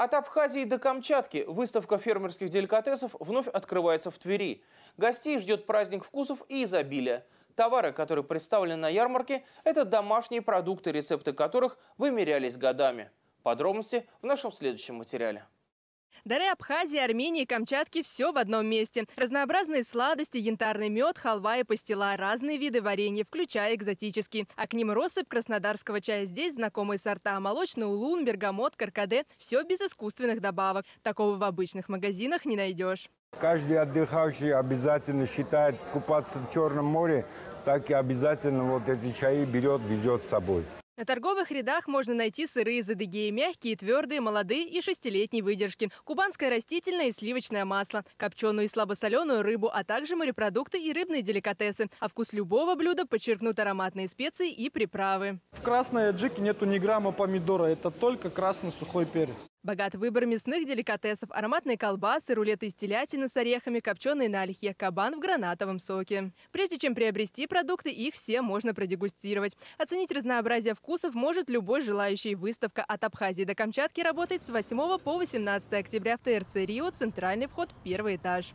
От Абхазии до Камчатки выставка фермерских деликатесов вновь открывается в Твери. Гостей ждет праздник вкусов и изобилия. Товары, которые представлены на ярмарке, это домашние продукты, рецепты которых вымерялись годами. Подробности в нашем следующем материале. Дары Абхазии, Армении, Камчатки – все в одном месте. Разнообразные сладости, янтарный мед, халва и пастила, разные виды варенья, включая экзотические. А к ним россыпь краснодарского чая здесь, знакомые сорта – молочный улун, бергамот, каркаде – все без искусственных добавок. Такого в обычных магазинах не найдешь. Каждый отдыхающий обязательно считает купаться в Черном море, так и обязательно вот эти чаи берет, везет с собой. На торговых рядах можно найти сыры из адыгеи, мягкие, твердые, молодые и шестилетней выдержки, кубанское растительное и сливочное масло, копченую и слабосоленую рыбу, а также морепродукты и рыбные деликатесы. А вкус любого блюда подчеркнут ароматные специи и приправы. В красной аджике нету ни грамма помидора, это только красный сухой перец. Богат выбор мясных деликатесов, ароматные колбасы, рулеты из телятины с орехами, копченые на ольхе, кабан в гранатовом соке. Прежде чем приобрести продукты, их все можно продегустировать. Оценить разнообразие вкусов может любой желающий. Выставка от Абхазии до Камчатки работает с 8 по 18 октября в ТРЦ «Рио», центральный вход, первый этаж.